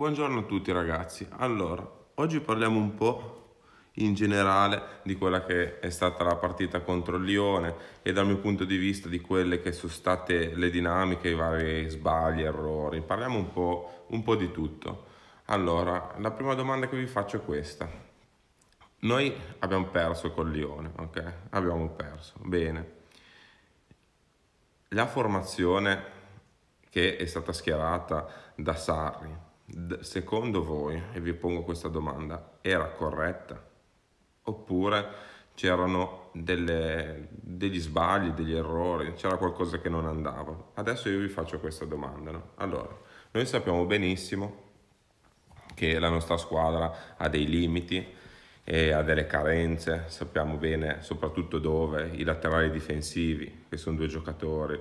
Buongiorno a tutti ragazzi, allora oggi parliamo un po' in generale di quella che è stata la partita contro il Lione e dal mio punto di vista di quelle che sono state le dinamiche, i vari sbagli, errori, parliamo un po', un po di tutto. Allora, la prima domanda che vi faccio è questa. Noi abbiamo perso col Lione, ok? Abbiamo perso, bene. La formazione che è stata schierata da Sarri secondo voi, e vi pongo questa domanda, era corretta? Oppure c'erano degli sbagli, degli errori, c'era qualcosa che non andava? Adesso io vi faccio questa domanda. No? Allora, noi sappiamo benissimo che la nostra squadra ha dei limiti e ha delle carenze, sappiamo bene soprattutto dove, i laterali difensivi, che sono due giocatori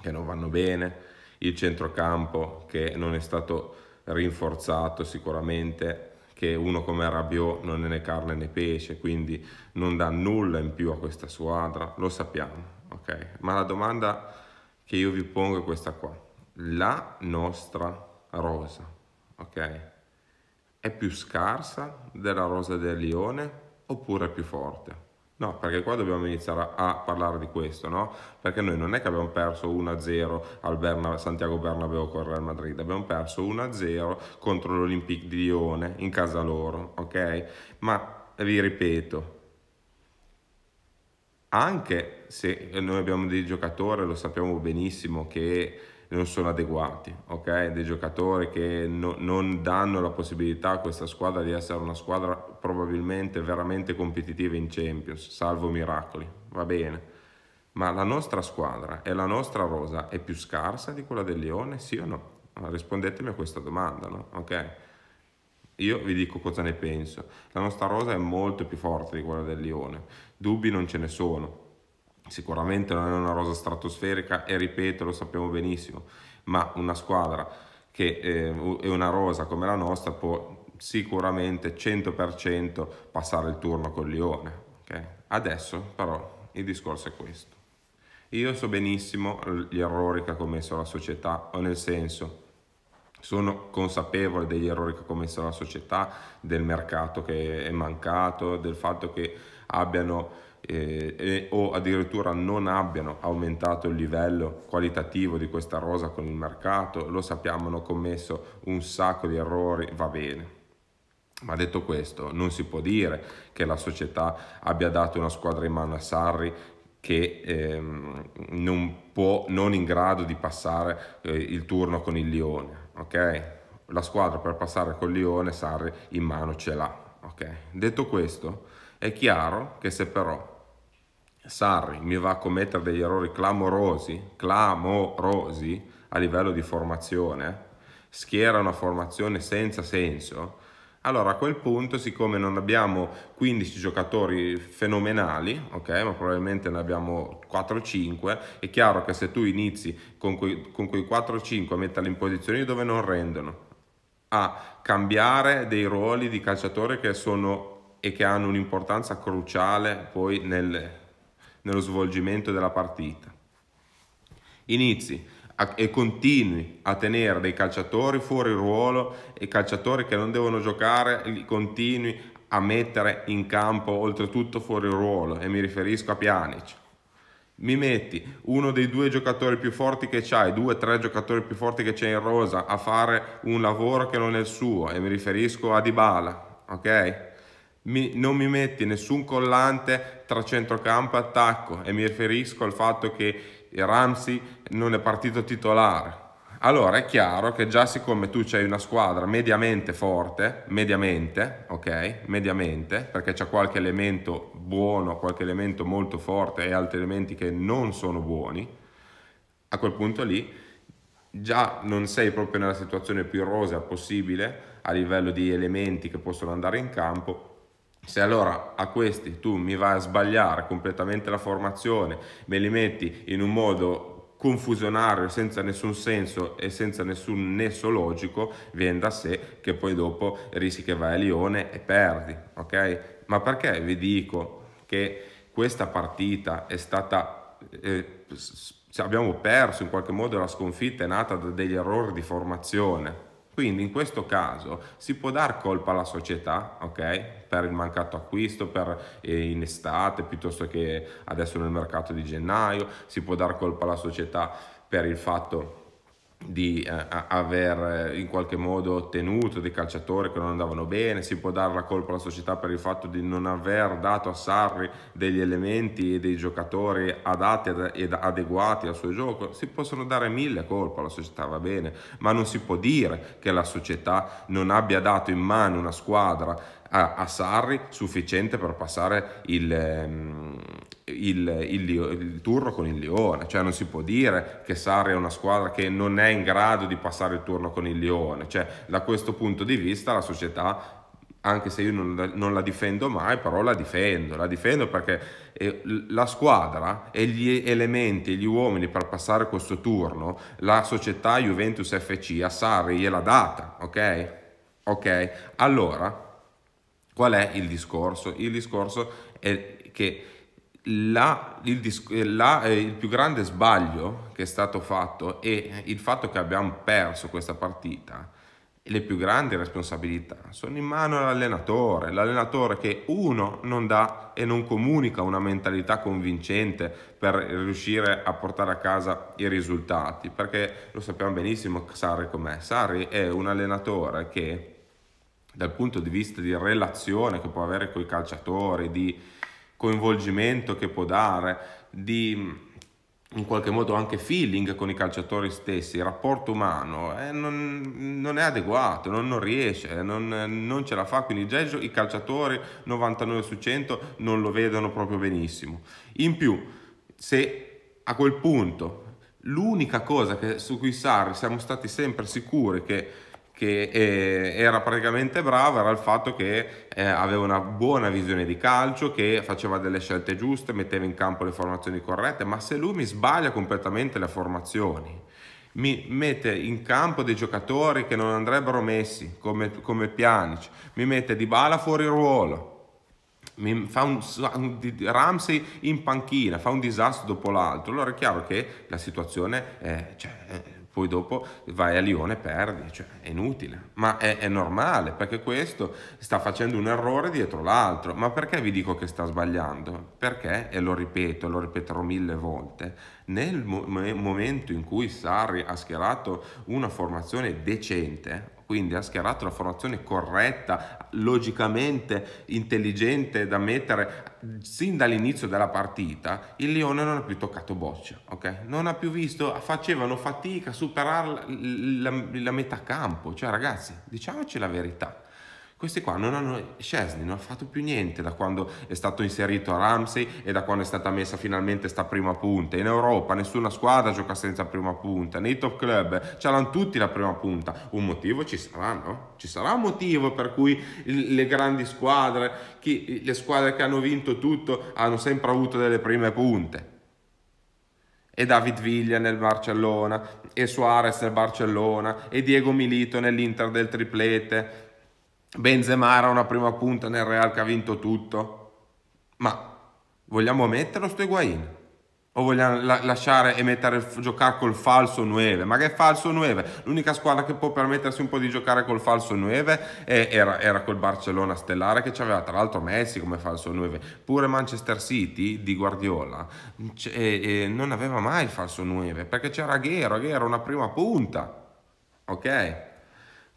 che non vanno bene, il centrocampo che non è stato rinforzato sicuramente che uno come Rabiot non è né carne né pesce, quindi non dà nulla in più a questa squadra, lo sappiamo, ok? Ma la domanda che io vi pongo è questa qua. La nostra rosa, ok? È più scarsa della rosa del Lione oppure è più forte? No, perché qua dobbiamo iniziare a parlare di questo, no? Perché noi non è che abbiamo perso 1-0 al Berna, Santiago Bernabeu con il Real Madrid, abbiamo perso 1-0 contro l'Olympique di Lione in casa loro, ok? Ma vi ripeto, anche se noi abbiamo dei giocatori, lo sappiamo benissimo che non sono adeguati, ok? Dei giocatori che no, non danno la possibilità a questa squadra di essere una squadra probabilmente veramente competitiva in Champions, salvo miracoli, va bene. Ma la nostra squadra e la nostra rosa è più scarsa di quella del Lione, sì o no? Rispondetemi a questa domanda, no? Ok? Io vi dico cosa ne penso. La nostra rosa è molto più forte di quella del Lione. Dubbi non ce ne sono Sicuramente non è una rosa stratosferica e ripeto, lo sappiamo benissimo, ma una squadra che eh, è una rosa come la nostra può sicuramente 100% passare il turno con Lione. Okay? Adesso però il discorso è questo. Io so benissimo gli errori che ha commesso la società, o nel senso sono consapevole degli errori che ha commesso la società, del mercato che è mancato, del fatto che abbiano eh, eh, o addirittura non abbiano aumentato il livello qualitativo di questa rosa con il mercato, lo sappiamo, hanno commesso un sacco di errori, va bene. Ma detto questo, non si può dire che la società abbia dato una squadra in mano a Sarri che ehm, non può, non in grado di passare eh, il turno con il Lione, ok? La squadra per passare col Lione Sarri in mano ce l'ha, ok? Detto questo, è chiaro che se però Sarri mi va a commettere degli errori clamorosi, clamorosi a livello di formazione, schiera una formazione senza senso, allora a quel punto, siccome non abbiamo 15 giocatori fenomenali, ok, ma probabilmente ne abbiamo 4-5, è chiaro che se tu inizi con quei, con quei 4-5 a metterli in posizioni dove non rendono, a cambiare dei ruoli di calciatore che sono e che hanno un'importanza cruciale poi nel, nello svolgimento della partita. Inizi a, e continui a tenere dei calciatori fuori ruolo e calciatori che non devono giocare, li continui a mettere in campo oltretutto fuori ruolo e mi riferisco a Pjanic. Mi metti uno dei due giocatori più forti che c'hai, due o tre giocatori più forti che c'è in rosa a fare un lavoro che non è il suo e mi riferisco a Dybala, ok? mi, non mi metti nessun collante tra centrocampo e attacco e mi riferisco al fatto che Ramsey non è partito titolare. Allora è chiaro che già siccome tu c'hai una squadra mediamente forte, mediamente, ok, mediamente, perché c'è qualche elemento buono, qualche elemento molto forte e altri elementi che non sono buoni, a quel punto lì già non sei proprio nella situazione più rosea possibile a livello di elementi che possono andare in campo se allora a questi tu mi vai a sbagliare completamente la formazione, me li metti in un modo confusionario, senza nessun senso e senza nessun nesso logico, viene da sé che poi dopo rischi che vai a Lione e perdi, ok? Ma perché vi dico che questa partita è stata... Eh, abbiamo perso in qualche modo la sconfitta è nata da degli errori di formazione quindi in questo caso si può dar colpa alla società, ok? Per il mancato acquisto, per eh, in estate, piuttosto che adesso nel mercato di gennaio, si può dar colpa alla società per il fatto di eh, aver eh, in qualche modo ottenuto dei calciatori che non andavano bene, si può dare la colpa alla società per il fatto di non aver dato a Sarri degli elementi e dei giocatori adatti ed adeguati al suo gioco, si possono dare mille colpe alla società, va bene, ma non si può dire che la società non abbia dato in mano una squadra a, a Sarri sufficiente per passare il... Um, il, il, il, turno con il Lione, cioè non si può dire che Sarri è una squadra che non è in grado di passare il turno con il Lione, cioè da questo punto di vista la società anche se io non, non la difendo mai, però la difendo, la difendo perché eh, la squadra e gli elementi, gli uomini per passare questo turno, la società Juventus FC a Sarri gliela data, ok? Ok? Allora, qual è il discorso? Il discorso è che la, il, eh, la, eh, il, più grande sbaglio che è stato fatto e il fatto che abbiamo perso questa partita, le più grandi responsabilità sono in mano all'allenatore, l'allenatore che uno non dà e non comunica una mentalità convincente per riuscire a portare a casa i risultati, perché lo sappiamo benissimo Sarri com'è, Sarri è un allenatore che dal punto di vista di relazione che può avere con i calciatori, di coinvolgimento che può dare, di in qualche modo anche feeling con i calciatori stessi, il rapporto umano, eh, non, non, è adeguato, non, non riesce, eh, non, non, ce la fa, quindi già i calciatori 99 su 100 non lo vedono proprio benissimo. In più, se a quel punto l'unica cosa che, su cui Sarri siamo stati sempre sicuri che che eh, era praticamente bravo era il fatto che eh, aveva una buona visione di calcio, che faceva delle scelte giuste, metteva in campo le formazioni corrette, ma se lui mi sbaglia completamente le formazioni, mi mette in campo dei giocatori che non andrebbero messi come, come Pjanic, mi mette di bala fuori ruolo, mi fa un, un, Ramsey in panchina, fa un disastro dopo l'altro, allora è chiaro che la situazione è... Cioè, poi dopo vai a Lione e perdi, cioè è inutile, ma è, è normale perché questo sta facendo un errore dietro l'altro, ma perché vi dico che sta sbagliando? Perché, e lo ripeto, e lo ripeterò mille volte, nel mo- momento in cui Sarri ha schierato una formazione decente, quindi ha schierato la formazione corretta, logicamente intelligente da mettere sin dall'inizio della partita, il Lione non ha più toccato boccia, okay? Non ha più visto, facevano fatica a superare la, la, la metà campo, cioè ragazzi, diciamoci la verità questi qua non hanno, Scesni non ha fatto più niente da quando è stato inserito a Ramsey e da quando è stata messa finalmente sta prima punta. In Europa nessuna squadra gioca senza prima punta, nei top club ce l'hanno tutti la prima punta. Un motivo ci sarà, no? Ci sarà un motivo per cui le grandi squadre, chi, le squadre che hanno vinto tutto hanno sempre avuto delle prime punte e David Villa nel Barcellona, e Suarez nel Barcellona, e Diego Milito nell'Inter del triplete, Benzema era una prima punta nel Real che ha vinto tutto, ma vogliamo metterlo sto Higuain? O vogliamo la- lasciare e mettere, giocare col falso 9? Ma che falso 9? L'unica squadra che può permettersi un po' di giocare col falso 9 era, era col Barcellona stellare che aveva tra l'altro Messi come falso 9. Pure Manchester City di Guardiola c- e- e non aveva mai il falso 9 perché c'era Aguero, Aguero una prima punta. Ok?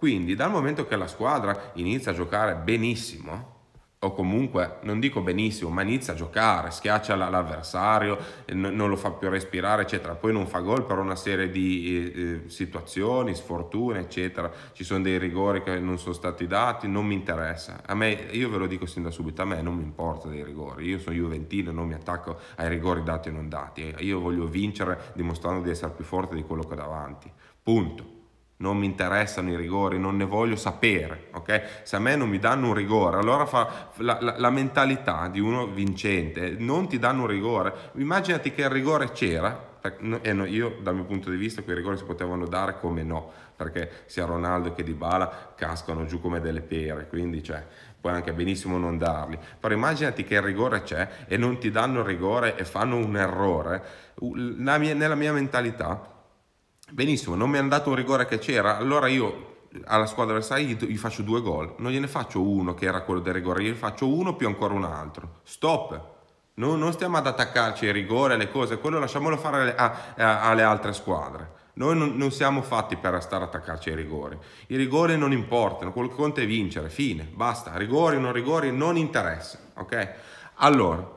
Quindi dal momento che la squadra inizia a giocare benissimo, o comunque non dico benissimo, ma inizia a giocare, schiaccia l'avversario, non lo fa più respirare, eccetera, poi non fa gol per una serie di eh, eh, situazioni, sfortune, eccetera, ci sono dei rigori che non sono stati dati, non mi interessa. A me, io ve lo dico sin da subito, a me non mi importa dei rigori, io sono juventino, non mi attacco ai rigori dati o non dati, io voglio vincere dimostrando di essere più forte di quello che ho davanti. Punto non mi interessano i rigori, non ne voglio sapere, ok? Se a me non mi danno un rigore, allora fa la, la, la, mentalità di uno vincente, non ti danno un rigore. Immaginati che il rigore c'era, e io dal mio punto di vista quei rigori si potevano dare come no, perché sia Ronaldo che Dybala cascano giù come delle pere, quindi cioè, puoi anche benissimo non darli. Però immaginati che il rigore c'è e non ti danno il rigore e fanno un errore, mia, nella mia mentalità benissimo, non mi hanno dato un rigore che c'era, allora io alla squadra avversaria gli, faccio due gol, non gliene faccio uno che era quello del rigore, gliene faccio uno più ancora un altro. Stop. No, non stiamo ad attaccarci ai rigori alle cose, quello lasciamolo fare a, a, alle altre squadre. Noi non, non, siamo fatti per stare a attaccarci ai rigori. I rigori non importano, quello che conta è vincere, fine, basta. Rigori o non rigori non interessa, ok? Allora,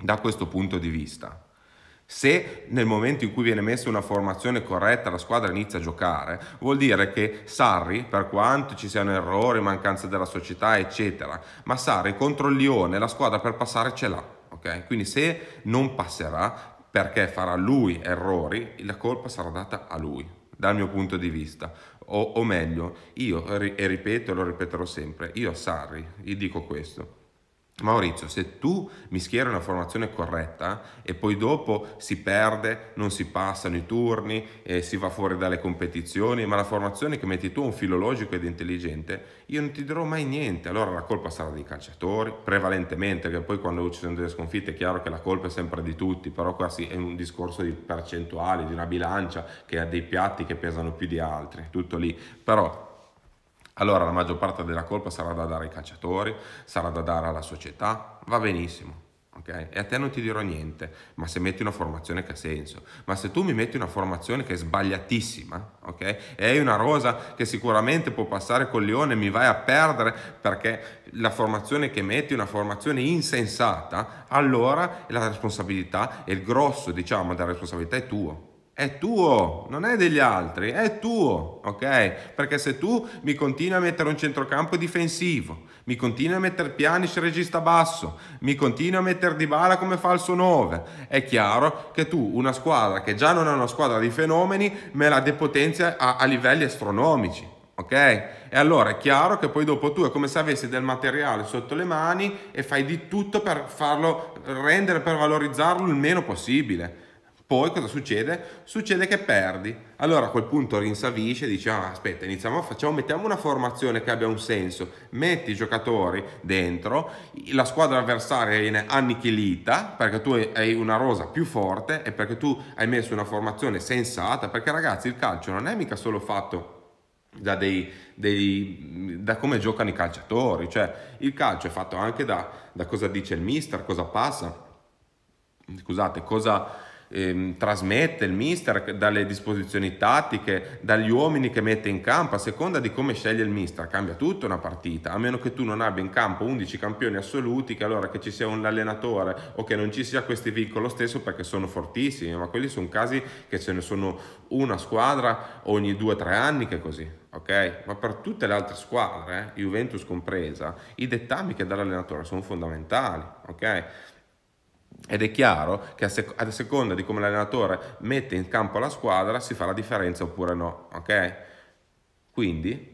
da questo punto di vista, se nel momento in cui viene messa una formazione corretta la squadra inizia a giocare, vuol dire che Sarri, per quanto ci siano errori, mancanze della società, eccetera, ma Sarri contro il Lione la squadra per passare ce l'ha. Okay? Quindi se non passerà perché farà lui errori, la colpa sarà data a lui, dal mio punto di vista. O, o meglio, io, e ripeto, lo ripeterò sempre, io a Sarri gli dico questo, Maurizio, se tu mi schieri una formazione corretta e poi dopo si perde, non si passano i turni, eh, si va fuori dalle competizioni, ma la formazione che metti tu è un filologico ed intelligente, io non ti dirò mai niente. Allora la colpa sarà dei calciatori, prevalentemente, perché poi quando ci sono delle sconfitte è chiaro che la colpa è sempre di tutti, però quasi è un discorso di percentuali, di una bilancia che ha dei piatti che pesano più di altri, tutto lì. Però allora la maggior parte della colpa sarà da dare ai calciatori, sarà da dare alla società, va benissimo. Okay? E a te non ti dirò niente, ma se metti una formazione che ha senso, ma se tu mi metti una formazione che è sbagliatissima, ok? E hai una rosa che sicuramente può passare col leone, mi vai a perdere perché la formazione che metti è una formazione insensata, allora la responsabilità e il grosso, diciamo, della responsabilità è tuo è tuo, non è degli altri, è tuo, ok? Perché se tu mi continui a mettere un centrocampo difensivo, mi continui a mettere Pianic regista basso, mi continui a mettere Dybala come falso 9, è chiaro che tu una squadra che già non è una squadra di fenomeni me la depotenzia a, a livelli astronomici, ok? E allora è chiaro che poi dopo tu è come se avessi del materiale sotto le mani e fai di tutto per farlo rendere, per valorizzarlo il meno possibile poi cosa succede? Succede che perdi. Allora a quel punto rinsavisce e dice ah, aspetta, iniziamo, facciamo, mettiamo una formazione che abbia un senso, metti i giocatori dentro, la squadra avversaria viene annichilita perché tu hai una rosa più forte e perché tu hai messo una formazione sensata, perché ragazzi il calcio non è mica solo fatto da, dei, dei, da, come giocano i calciatori, cioè il calcio è fatto anche da, da cosa dice il mister, cosa passa, scusate, cosa ehm, trasmette il mister, dalle disposizioni tattiche, dagli uomini che mette in campo, a seconda di come sceglie il mister, cambia tutta una partita, a meno che tu non abbia in campo 11 campioni assoluti, che allora che ci sia un allenatore o che non ci sia questi vincoli lo stesso perché sono fortissimi, ma quelli sono casi che ce ne sono una squadra ogni 2-3 anni che è così. Okay? Ma per tutte le altre squadre, eh, Juventus compresa, i dettami che dà l'allenatore sono fondamentali, okay? Ed è chiaro che a, seconda di come l'allenatore mette in campo la squadra si fa la differenza oppure no, ok? Quindi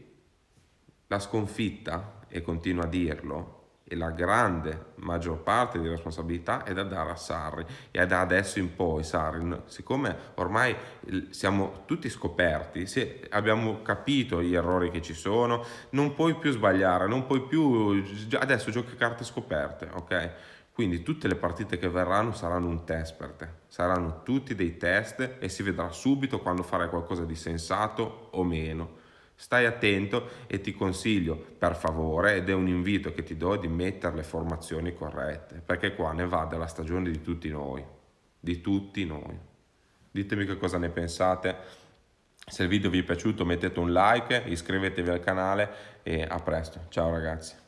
la sconfitta, e continuo a dirlo, e la grande maggior parte di responsabilità è da dare a Sarri e da adesso in poi Sarri, siccome ormai siamo tutti scoperti, se abbiamo capito gli errori che ci sono, non puoi più sbagliare, non puoi più adesso giochi carte scoperte, ok? Quindi tutte le partite che verranno saranno un test per te, saranno tutti dei test e si vedrà subito quando fare qualcosa di sensato o meno. Stai attento e ti consiglio per favore, ed è un invito che ti do, di mettere le formazioni corrette, perché qua ne va della stagione di tutti noi, di tutti noi. Ditemi che cosa ne pensate, se il video vi è piaciuto mettete un like, iscrivetevi al canale e a presto. Ciao ragazzi.